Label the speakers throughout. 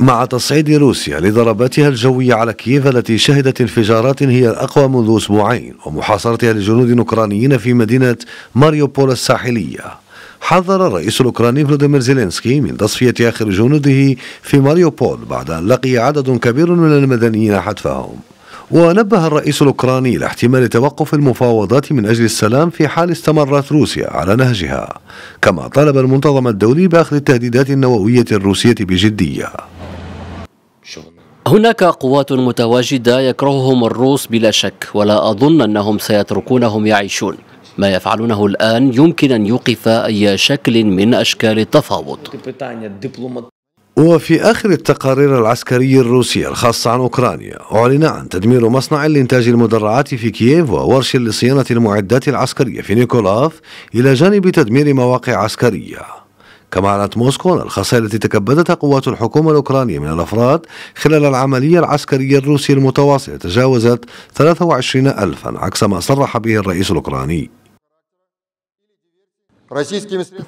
Speaker 1: مع تصعيد روسيا لضرباتها الجوية على كييف التي شهدت انفجارات هي الأقوى منذ أسبوعين ومحاصرتها لجنود أوكرانيين في مدينة ماريوبول الساحلية حذر الرئيس الأوكراني فلوديمير زيلينسكي من تصفية آخر جنوده في ماريوبول بعد أن لقي عدد كبير من المدنيين حتفهم ونبه الرئيس الأوكراني لاحتمال توقف المفاوضات من أجل السلام في حال استمرت روسيا على نهجها كما طالب المنتظم الدولي بأخذ التهديدات النووية الروسية بجدية هناك
Speaker 2: قوات متواجدة
Speaker 1: يكرههم الروس بلا
Speaker 2: شك ولا أظن أنهم سيتركونهم يعيشون ما يفعلونه الآن يمكن أن يوقف أي شكل من أشكال التفاوض
Speaker 1: وفي آخر التقارير العسكرية الروسية الخاصة عن أوكرانيا أعلن عن تدمير مصنع لإنتاج المدرعات في كييف وورش لصيانة المعدات العسكرية في نيكولاف إلى جانب تدمير مواقع عسكرية كما أعلنت موسكو الخسائر التي تكبدتها قوات الحكومة الأوكرانية من الأفراد خلال العملية العسكرية الروسية المتواصلة تجاوزت 23 ألفا عكس ما صرح به الرئيس الأوكراني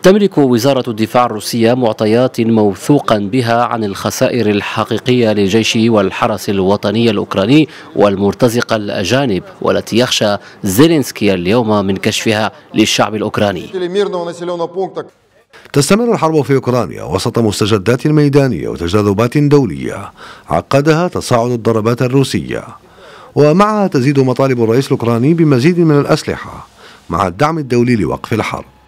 Speaker 2: تملك وزارة الدفاع الروسية معطيات موثوقا بها عن الخسائر الحقيقية للجيش والحرس الوطني الأوكراني والمرتزقة الأجانب والتي يخشى زيلينسكي اليوم من كشفها للشعب الأوكراني
Speaker 1: تستمر الحرب في أوكرانيا وسط مستجدات ميدانية وتجاذبات دولية عقدها تصاعد الضربات الروسية ومعها تزيد مطالب الرئيس الأوكراني بمزيد من الأسلحة مع الدعم الدولي لوقف الحرب